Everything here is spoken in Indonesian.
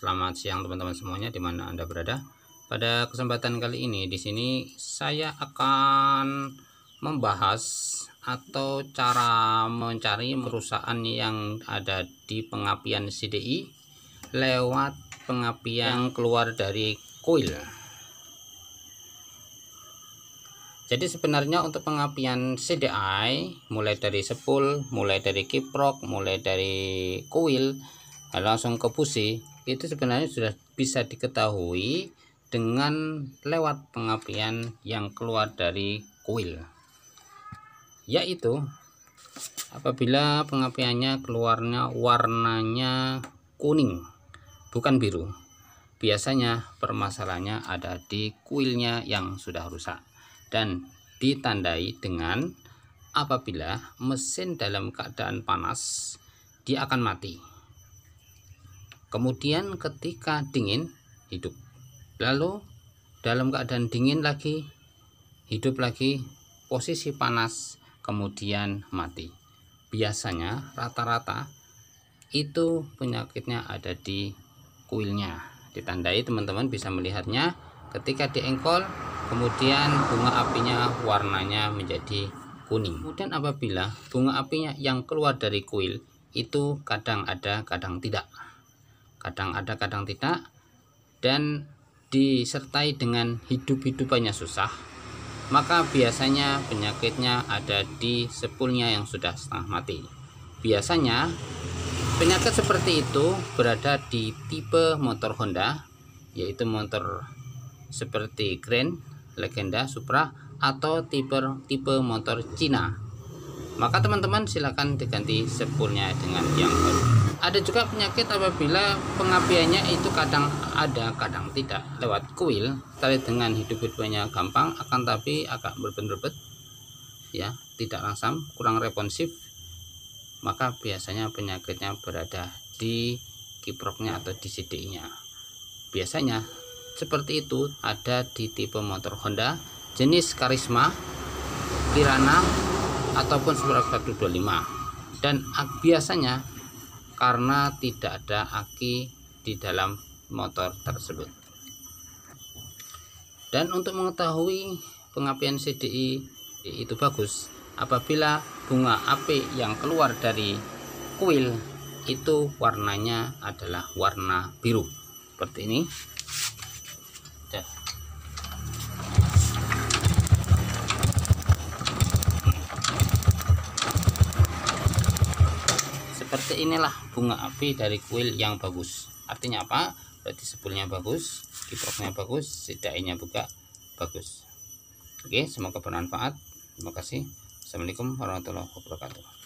Selamat siang teman-teman semuanya di mana Anda berada. Pada kesempatan kali ini di sini saya akan membahas atau cara mencari perusahaan yang ada di pengapian CDI lewat pengapian yang keluar dari coil. Jadi sebenarnya untuk pengapian CDI mulai dari sepul, mulai dari kiprok, mulai dari kuil langsung ke busi itu sebenarnya sudah bisa diketahui dengan lewat pengapian yang keluar dari kuil yaitu apabila pengapiannya keluarnya warnanya kuning bukan biru biasanya permasalahannya ada di kuilnya yang sudah rusak dan ditandai dengan apabila mesin dalam keadaan panas dia akan mati kemudian ketika dingin hidup lalu dalam keadaan dingin lagi hidup lagi posisi panas kemudian mati biasanya rata-rata itu penyakitnya ada di kuilnya ditandai teman-teman bisa melihatnya ketika diengkol kemudian bunga apinya warnanya menjadi kuning kemudian apabila bunga apinya yang keluar dari kuil itu kadang ada kadang tidak kadang ada kadang tidak dan disertai dengan hidup-hidupannya susah maka biasanya penyakitnya ada di sepulnya yang sudah setengah mati biasanya penyakit seperti itu berada di tipe motor Honda yaitu motor seperti Grand, Legenda, Supra atau tipe tipe motor Cina maka teman-teman silakan diganti sepulnya dengan yang baru ada juga penyakit apabila pengapiannya itu kadang ada kadang tidak lewat kuil tapi dengan hidup hidupnya gampang akan tapi agak berbentuk ya tidak langsam kurang responsif maka biasanya penyakitnya berada di kiproknya atau di CD-nya biasanya seperti itu ada di tipe motor Honda jenis Karisma Kirana ataupun 125 dan biasanya karena tidak ada aki di dalam motor tersebut dan untuk mengetahui pengapian CDI itu bagus apabila bunga api yang keluar dari kuil itu warnanya adalah warna biru seperti ini seperti inilah bunga api dari kuil yang bagus artinya apa berarti sebelumnya bagus kiproknya bagus sidainya buka bagus oke semoga bermanfaat terima kasih assalamualaikum warahmatullahi wabarakatuh